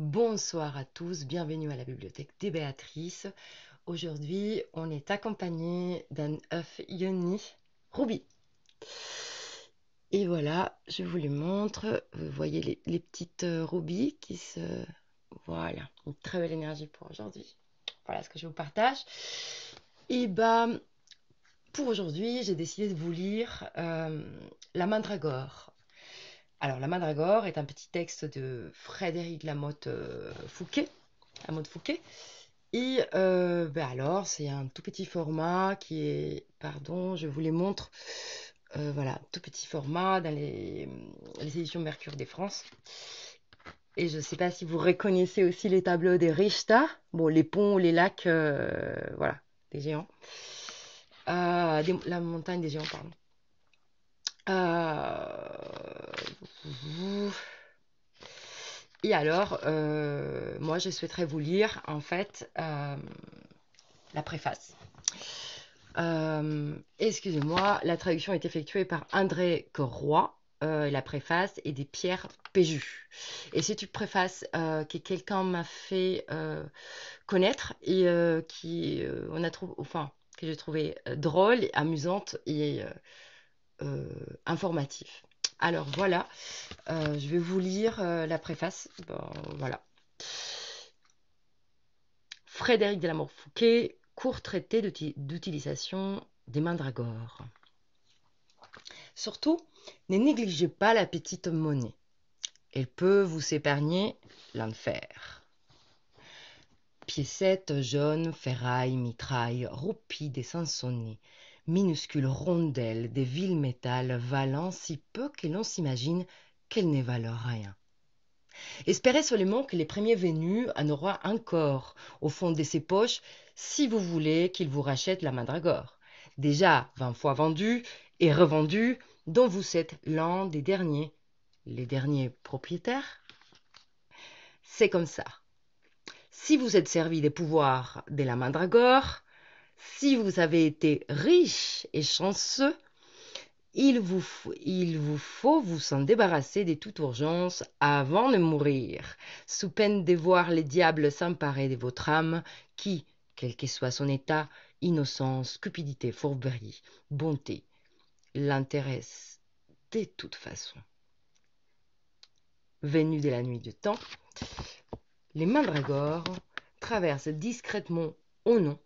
Bonsoir à tous, bienvenue à la bibliothèque des Béatrices. Aujourd'hui, on est accompagné d'un œuf yoni Ruby. Et voilà, je vous le montre. Vous voyez les, petites euh, Ruby qui se. Voilà, une très belle énergie pour aujourd'hui. Voilà ce que je vous partage. Et bah, pour aujourd'hui, j'ai décidé de vous lire euh, La Mandragore alors, La Madragore est un petit texte de Frédéric Lamotte euh, Fouquet. Lamotte Fouquet. Et euh, ben alors, c'est un tout petit format qui est, pardon, je vous les montre, euh, voilà, tout petit format dans les, éditions Mercure des France. Et je ne sais pas si vous reconnaissez aussi les tableaux des Richter, bon, les ponts, les lacs, voilà, des géants. la montagne des géants, pardon. Euh, et alors, euh, moi, je souhaiterais vous lire, en fait, euh, la préface. Excusez-moi, la traduction est effectuée par André Corroy. la préface est des Pierre Péju. Et c'est une préface que quelqu'un m'a fait connaître et qui on a trouvé, enfin que j'ai trouvé drôle, amusante et euh, informatif. Alors voilà, euh, je vais vous lire euh, la préface. Bon, voilà. Frédéric Delamour Fouquet, court traité d'utilisation des mandragores. Surtout, ne négligez pas la petite monnaie. Elle peut vous épargner l'enfer. Piécette jaunes, ferrailles, mitraille, roupies des sansonnets, minuscule rondelle des villes métal valant si peu que l'on s'imagine qu'elles ne valent rien espérez seulement que les premiers venus en auront encore au fond de ses poches si vous voulez qu'ils vous rachètent la mandragore déjà vingt fois vendue et revendue dont vous êtes l'un des derniers les derniers propriétaires c'est comme ça si vous êtes servi des pouvoirs de la mandragore si vous avez été riche et chanceux, il vous, il vous faut vous en débarrasser de toute urgence avant de mourir, sous peine de voir les diables s'emparer de votre âme qui, quel que soit son état, innocence, cupidité, fourberie, bonté, l'intéresse de toute façon. Venu de la nuit du temps, les mandragores traversent discrètement au nom,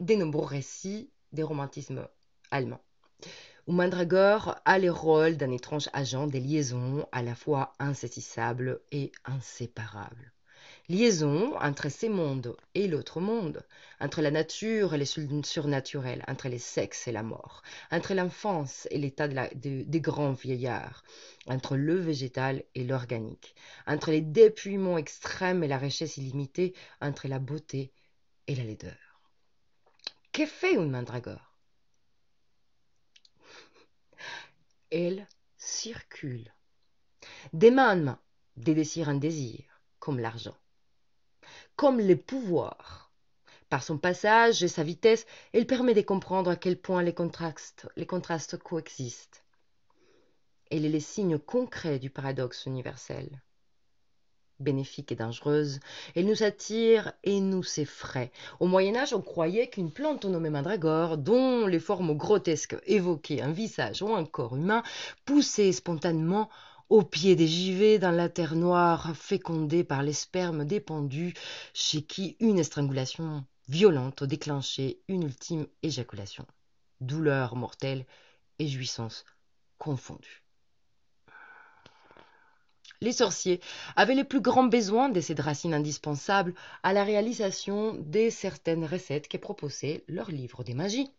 des nombreux récits des romantismes allemands, où Mandragore a les rôles d'un étrange agent des liaisons à la fois insaisissables et inséparables. Liaison entre ces mondes et l'autre monde, entre la nature et les surnaturels, entre les sexes et la mort, entre l'enfance et l'état des grands vieillards, entre le végétal et l'organique, entre les dépouillements extrêmes et la richesse illimitée, entre la beauté et la laideur. Qu'est fait une mandragore Elle circule. Des mains en des désirs en désir, comme l'argent. Comme les pouvoirs. Par son passage et sa vitesse, elle permet de comprendre à quel point les contrastes, les contrastes coexistent. Elle est le signe concret du paradoxe universel bénéfique et dangereuse. Elle nous attire et nous effraie. Au Moyen Âge, on croyait qu'une plante nommée mandragore, dont les formes grotesques évoquaient un visage ou un corps humain, poussait spontanément au pied des givets dans la terre noire, fécondée par les spermes dépendus, chez qui une estrangulation violente déclenchait une ultime éjaculation. Douleur mortelle et jouissance confondues les sorciers avaient les plus grands besoins de ces racines indispensables à la réalisation de certaines recettes que proposait leur livre des magies.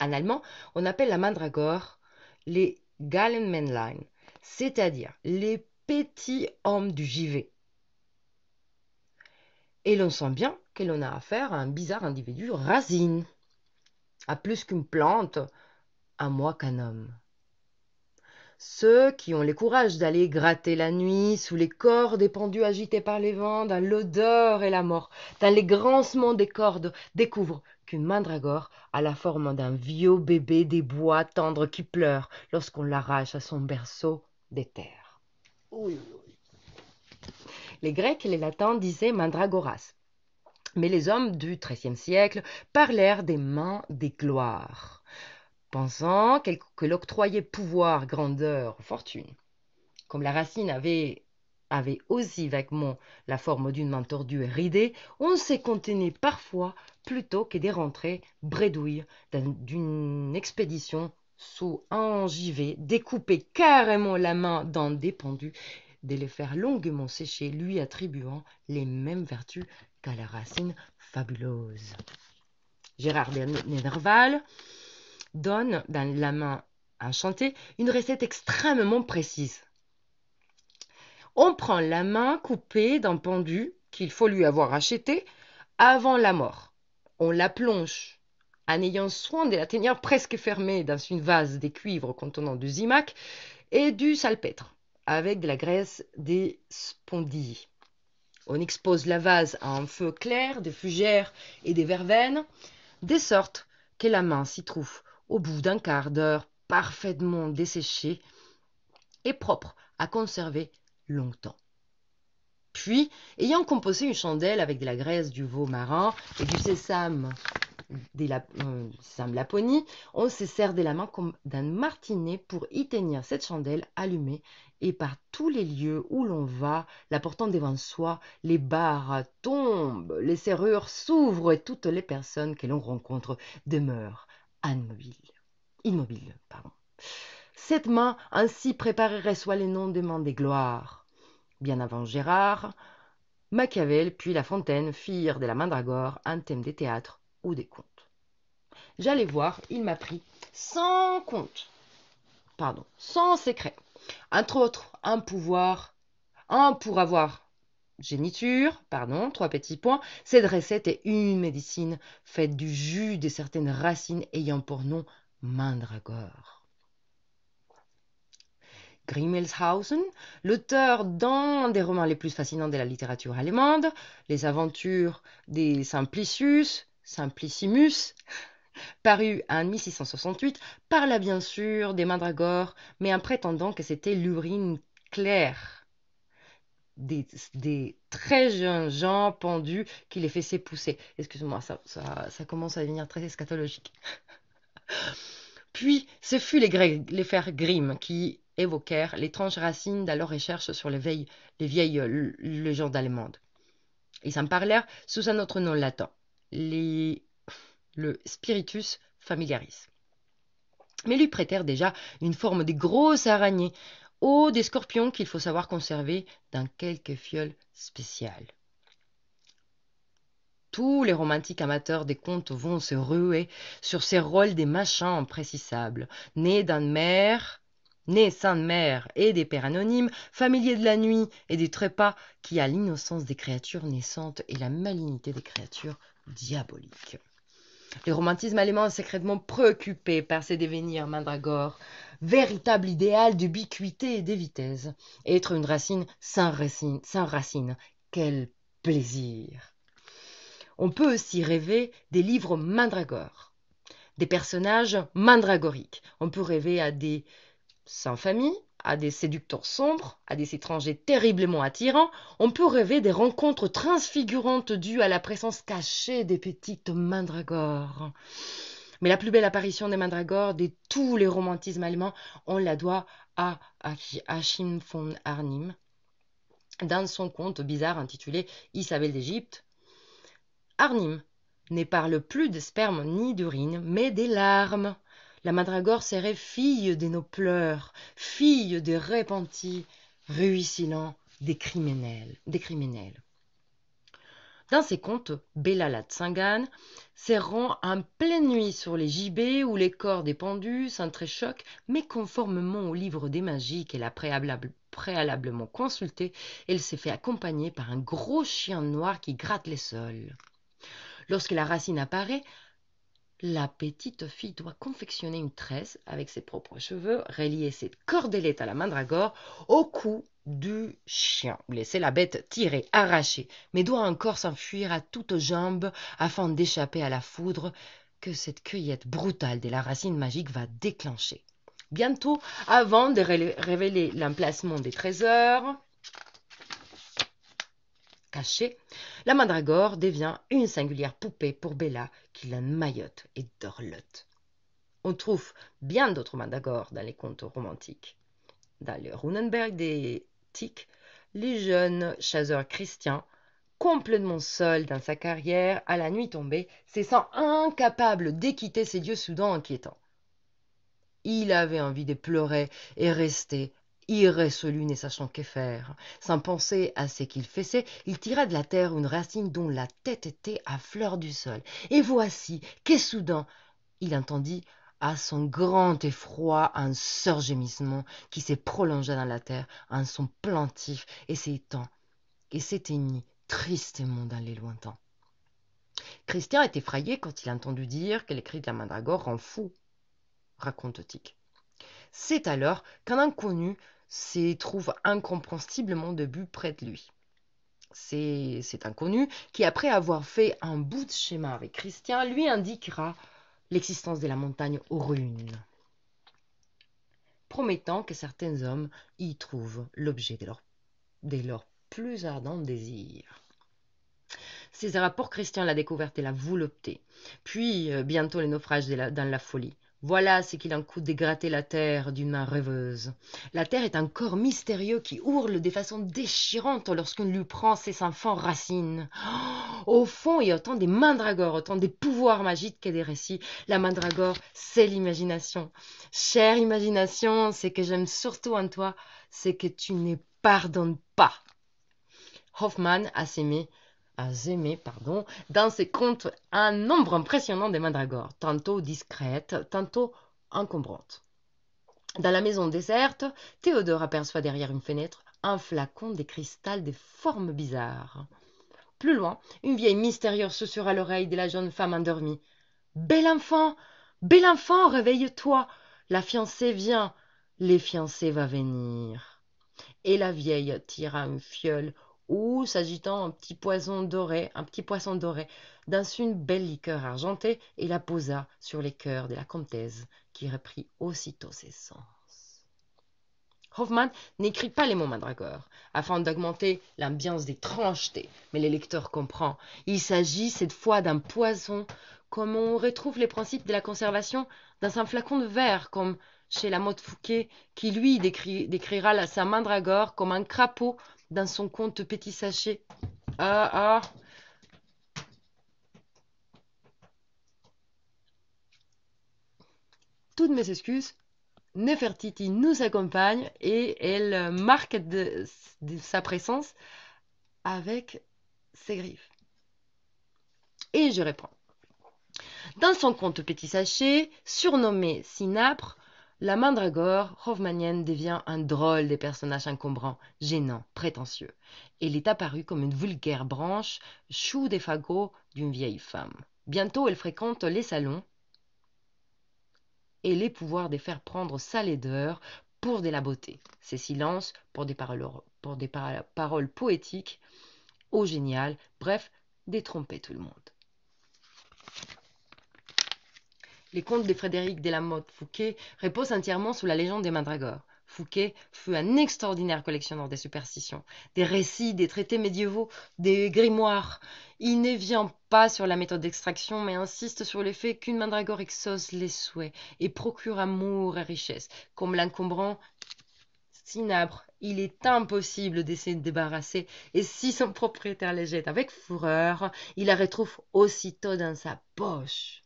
En allemand, on appelle la mandragore les Gallenmännlein, c'est-à-dire les petits hommes du JV ». Et l'on sent bien qu'elle en a affaire à un bizarre individu racine, à plus qu'une plante, à moins qu'un homme. Ceux qui ont le courage d'aller gratter la nuit sous les corps des pendus agités par les vents, dans l'odeur et la mort, dans les grincements des cordes, découvrent qu'une mandragore a la forme d'un vieux bébé des bois tendres qui pleure lorsqu'on l'arrache à son berceau des terres. Les Grecs et les Latins disaient mandragoras, mais les hommes du XIIIe siècle parlèrent des mains des gloires pensant que l'octroyait pouvoir, grandeur, fortune. Comme la racine avait, aussi vaguement la forme d'une main tordue et ridée, on s'est contenu parfois plutôt que de rentrer bredouille d'une expédition sous un givet, découper carrément la main d'un dépendu, de les faire longuement sécher, lui attribuant les mêmes vertus qu'à la racine fabuleuse. Gérard Nerval donne dans la main enchantée une recette extrêmement précise. On prend la main coupée d'un pendu qu'il faut lui avoir acheté avant la mort. On la plonge en ayant soin de la tenir presque fermée dans une vase de cuivre contenant du zimac et du salpêtre avec de la graisse des spondilles. On expose la vase à un feu clair, des fougères et des verveines, de sorte que la main s'y trouve au bout d'un quart d'heure parfaitement desséché et propre à conserver longtemps. Puis, ayant composé une chandelle avec de la graisse du veau marin et du sésame des euh, Laponie, on se sert des la main comme d'un martinet pour y tenir cette chandelle allumée et par tous les lieux où l'on va, la portant devant soi, les barres tombent, les serrures s'ouvrent et toutes les personnes que l'on rencontre demeurent immobile. immobile pardon. Cette main ainsi préparerait soit les noms des mains des gloires. Bien avant Gérard, Machiavel puis La Fontaine firent de la mandragore un thème des théâtres ou des contes. J'allais voir, il m'a pris sans compte, pardon, sans secret. Entre autres, un pouvoir, un pour avoir géniture, pardon, trois petits points, cette recette est une médecine faite du jus de certaines racines ayant pour nom mandragore. Grimmelshausen, l'auteur d'un des romans les plus fascinants de la littérature allemande, Les aventures des Simplicius, Simplicimus, paru en 1668, parla bien sûr des mandragores, mais en prétendant que c'était l'urine claire des, très jeunes gens pendus qui les faisaient pousser. excusez moi ça, commence à devenir très eschatologique. Puis, ce fut les, fers frères Grimm qui évoquèrent l'étrange racine de leurs recherches sur les vieilles, les vieilles légendes allemandes. Ils en parlèrent sous un autre nom latin, le spiritus familiaris. Mais lui prêtèrent déjà une forme de grosse araignée ou des scorpions qu'il faut savoir conserver dans quelque fiole spécial. Tous les romantiques amateurs des contes vont se ruer sur ces rôles des machins imprécisables, nés d'une mère, nés sans mère et des pères anonymes, familiers de la nuit et des trépas qui a l'innocence des créatures naissantes et la malignité des créatures diaboliques. Le romantisme allemand est secrètement préoccupé par ses devenirs mandragores, véritable idéal d'ubiquité et des vitesses. Être une racine sans racine, racine, quel plaisir On peut aussi rêver des livres mandragores, des personnages mandragoriques. On peut rêver à des sans famille, à des séducteurs sombres, à des étrangers terriblement attirants, on peut rêver des rencontres transfigurantes dues à la présence cachée des petites mandragores. Mais la plus belle apparition des mandragores de tous les romantismes allemands, on la doit à Achim von Arnim dans son conte bizarre intitulé Isabelle d'Égypte. Arnim ne parle plus de sperme ni d'urine, mais des larmes la Madragore serait fille des nos pleurs fille des repentis ruisselants des criminels des criminels dans ses contes, Béla la Tsingane serrant en pleine nuit sur les gibets où les corps des pendus choc, mais conformément au livre des magies qu'elle a préalablement consulté, elle s'est fait accompagner par un gros chien noir qui gratte les sols. Lorsque la racine apparaît, la petite fille doit confectionner une tresse avec ses propres cheveux, relier ses cordelettes à la mandragore au cou du chien, laisser la bête tirer, arracher, mais doit encore s'enfuir à toutes jambes afin d'échapper à la foudre que cette cueillette brutale de la racine magique va déclencher. Bientôt, avant de révéler l'emplacement des trésors, cachée, la mandragore devient une singulière poupée pour Bella qui la maillotte et dorlote. On trouve bien d'autres mandragores dans les contes romantiques. Dans le Runenberg des Tiques, le jeune chasseur christian, complètement seul dans sa carrière, à la nuit tombée, se sent incapable d'équiter ses dieux soudains inquiétants. Il avait envie de pleurer et rester irrésolu ne sachant que faire. Sans penser à ce qu'il faisait, il tira de la terre une racine dont la tête était à fleur du sol. Et voici qu'est soudain il entendit à son grand effroi un gémissement qui s'est prolongea dans la terre, un son plaintif et s'étend et s'éteignit tristement dans les lointains. Christian est effrayé quand il a entendu dire que les cris de la mandragore rend fou, raconte Tic. C'est alors qu'un inconnu se trouve incompréhensiblement debout près de lui. C'est inconnu qui, après avoir fait un bout de schéma avec Christian, lui indiquera l'existence de la montagne aux ruines, promettant que certains hommes y trouvent l'objet de leur, plus ardents désir. Ces rapports, Christian l'a découverte et la volupté, puis euh, bientôt les naufrages dans la folie. Voilà ce qu'il en coûte d'égratter la terre d'une main rêveuse. La terre est un corps mystérieux qui hurle des façons déchirantes lorsqu'on lui prend ses enfants racines. Oh, au fond, il y a autant des mandragores, autant des pouvoirs magiques que des récits. La mandragore, c'est l'imagination. Chère imagination, ce que j'aime surtout en toi, c'est que tu ne pardonnes pas. Hoffman a s'aimé pardon, dans ses contes un nombre impressionnant de mandragores, tantôt discrètes, tantôt encombrantes. Dans la maison déserte, Théodore aperçoit derrière une fenêtre un flacon des cristals des formes bizarres. Plus loin, une vieille mystérieuse se à l'oreille de la jeune femme endormie. Bel enfant Belle enfant, réveille-toi La fiancée vient Les fiancés va venir Et la vieille tira une fiole ou s'agitant un petit poison doré, un petit poisson doré, dans une belle liqueur argentée, et la posa sur les cœurs de la comtesse, qui reprit aussitôt ses sens. Hoffmann n'écrit pas les mots mandragore, afin d'augmenter l'ambiance d'étrangeté, mais le lecteur comprend. Il s'agit cette fois d'un poison, comme on retrouve les principes de la conservation dans un flacon de verre, comme chez la mode Fouquet, qui lui décrira sa mandragore comme un crapaud dans son compte Petit Sachet. Ah, ah. Toutes mes excuses. Nefertiti nous accompagne et elle marque sa présence avec ses griffes. Et je réponds. Dans son compte Petit Sachet, surnommé Sinapre la mandragore hoffmannienne devient un drôle des personnages encombrant gênants, prétentieux elle est apparue comme une vulgaire branche chou des fagots d'une vieille femme bientôt elle fréquente les salons et les pouvoirs de faire prendre sa laideur pour de la beauté ses silences pour des paroles, pour des paroles poétiques au génial bref détromper tout le monde Les contes de Frédéric de la Fouquet reposent entièrement sous la légende des mandragores. Fouquet fut un extraordinaire collectionneur des superstitions, des récits, des traités médiévaux, des grimoires. Il ne vient pas sur la méthode d'extraction, mais insiste sur le fait qu'une mandragore exauce les souhaits et procure amour et richesse. Comme l'encombrant cinabre, il est impossible d'essayer de débarrasser, et si son propriétaire les jette avec fureur, il la retrouve aussitôt dans sa poche.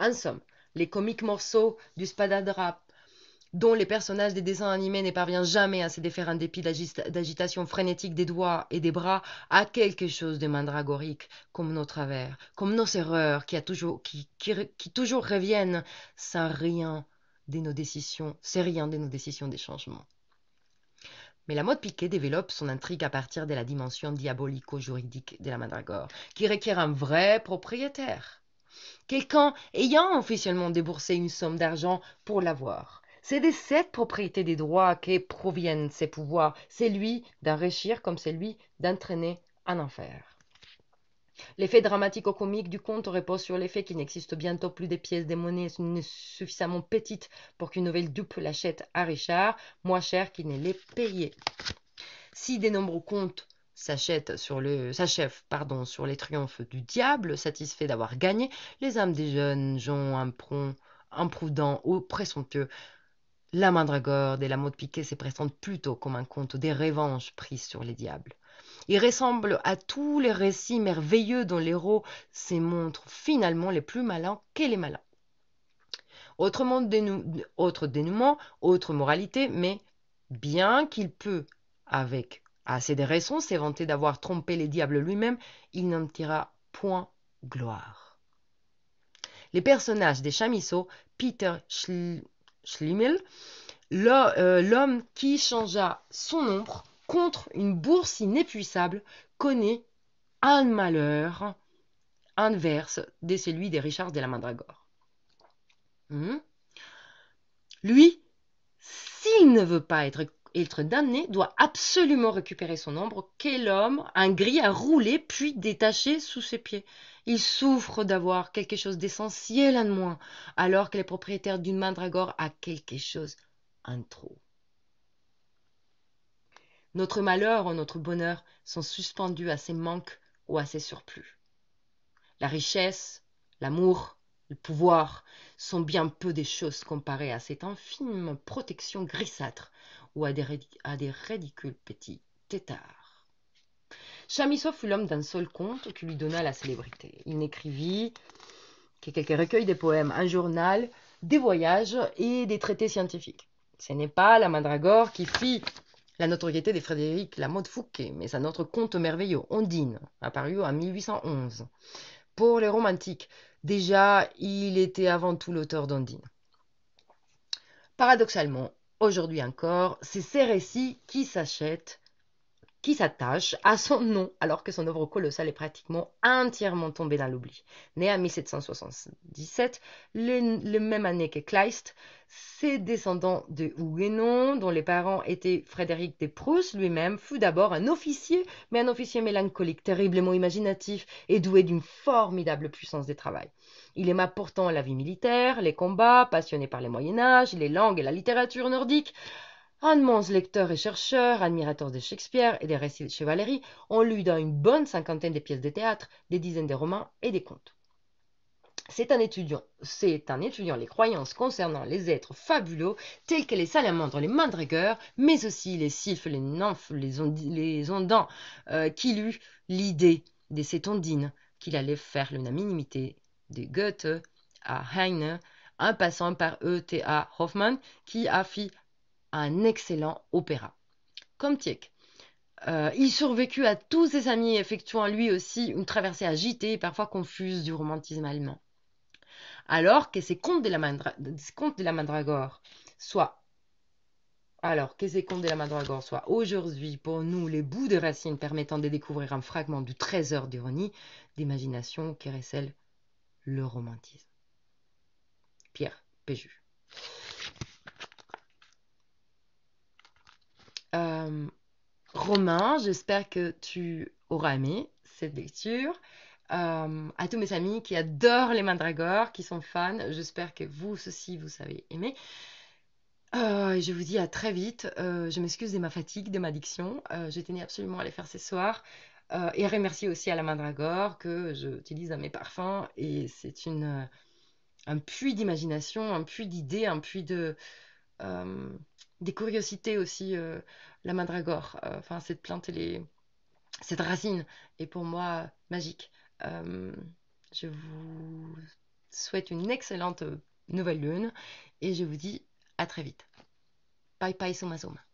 En somme, les comiques morceaux du spadadrap dont les personnages des dessins animés ne parviennent jamais à se défaire en dépit d'agitation frénétique des doigts et des bras, a quelque chose de mandragorique, comme nos travers, comme nos erreurs qui, toujours, reviennent sans rien de nos décisions, c'est rien de nos décisions des changements. Mais la mode piquée développe son intrigue à partir de la dimension diabolico-juridique de la mandragore, qui requiert un vrai propriétaire Quelqu'un ayant officiellement déboursé une somme d'argent pour l'avoir. C'est de cette propriété des droits que proviennent ces pouvoirs. C'est lui d'enrichir comme c'est lui d'entraîner un enfer. L'effet dramatique dramatico-comique du conte repose sur l'effet qu'il n'existe bientôt plus des pièces de monnaie suffisamment petites pour qu'une nouvelle dupe l'achète à Richard, moins cher qu'il ne l'ait payé. Si des nombreux contes s'achève sur, le, pardon, sur les triomphes du diable, satisfait d'avoir gagné, les âmes des jeunes gens imprudent imprudents ou présomptueux. La mandragorde et la mode piquée se présentent plutôt comme un conte des revanches prises sur les diables. Il ressemble à tous les récits merveilleux dont l'héros se montre finalement les plus malins que les malins. Autre, autre dénouement, autre moralité, mais bien qu'il peut, avec Assez de raisons s'est d'avoir trompé les diables lui-même, il n'en tira point gloire. Les personnages des chamisso, Peter Schlimmel, euh, l'homme qui changea son ombre contre une bourse inépuisable, connaît un malheur inverse de celui des Richards de la Mandragore. Hmm? Lui, s'il ne veut pas être être damné doit absolument récupérer son ombre qu'est homme, un gris à rouler puis détaché sous ses pieds. Il souffre d'avoir quelque chose d'essentiel en moins, alors que les propriétaires d'une mandragore a quelque chose en trop. Notre malheur ou notre bonheur sont suspendus à ses manques ou à ses surplus. La richesse, l'amour, le pouvoir sont bien peu des choses comparées à cette infime protection grisâtre ou à des, à des ridicules petits têtards. Chamisso fut l'homme d'un seul conte qui lui donna la célébrité. Il n'écrivit que quelques recueils de poèmes, un journal, des voyages et des traités scientifiques. Ce n'est pas la mandragore qui fit la notoriété de Frédéric Lamotte Fouquet, mais un autre conte merveilleux, Ondine, apparu en 1811. Pour les romantiques, déjà, il était avant tout l'auteur d'Ondine. Paradoxalement, Aujourd'hui encore, c'est ces récits qui s'achètent, qui s'attachent à son nom, alors que son œuvre colossale est pratiquement entièrement tombée dans l'oubli. Né en 1777, la même année que Kleist, ses descendants de Huguenot, dont les parents étaient Frédéric de Prusse lui-même, fut d'abord un officier, mais un officier mélancolique, terriblement imaginatif et doué d'une formidable puissance de travail. Il aima pourtant la vie militaire, les combats, passionné par les Moyen Âge, les langues et la littérature nordique. Un immense lecteur et chercheur, admirateur de Shakespeare et des récits de chevalerie, on lu dans une bonne cinquantaine de pièces de théâtre, des dizaines de romans et des contes. C'est un étudiant, c'est un étudiant les croyances concernant les êtres fabuleux tels que les salamandres, les rigueur, mais aussi les sylphes, les nymphes, les, ondans, euh, qu'il eut l'idée de cette qu'il allait faire l'unanimité de Goethe à Heine, en passant par E.T.A. Hoffmann, qui a fait un excellent opéra. Comme Tieck. Euh, il survécut à tous ses amis, effectuant lui aussi une traversée agitée et parfois confuse du romantisme allemand. Alors que ces contes de la, Mandragore soient alors que ces contes de la Mandragore soient aujourd'hui pour nous les bouts de racines permettant de découvrir un fragment du trésor d'ironie, d'imagination qui recèle le romantisme. Pierre Péju. Euh, Romain, j'espère que tu auras aimé cette lecture. Euh, à tous mes amis qui adorent les mandragores, qui sont fans, j'espère que vous aussi vous avez aimé. Euh, je vous dis à très vite. Euh, je m'excuse de ma fatigue, de ma diction. je tenais absolument à les faire ce soir. Euh, et remercie aussi à la mandragore que j'utilise dans mes parfums. Et c'est une, euh, un puits d'imagination, un puits d'idées, un puits de. Euh, des curiosités aussi, la mandragore. Enfin, cette plante, cette racine est pour moi magique. je vous souhaite une excellente nouvelle lune et je vous dis à très vite. Bye bye, Soma Soma.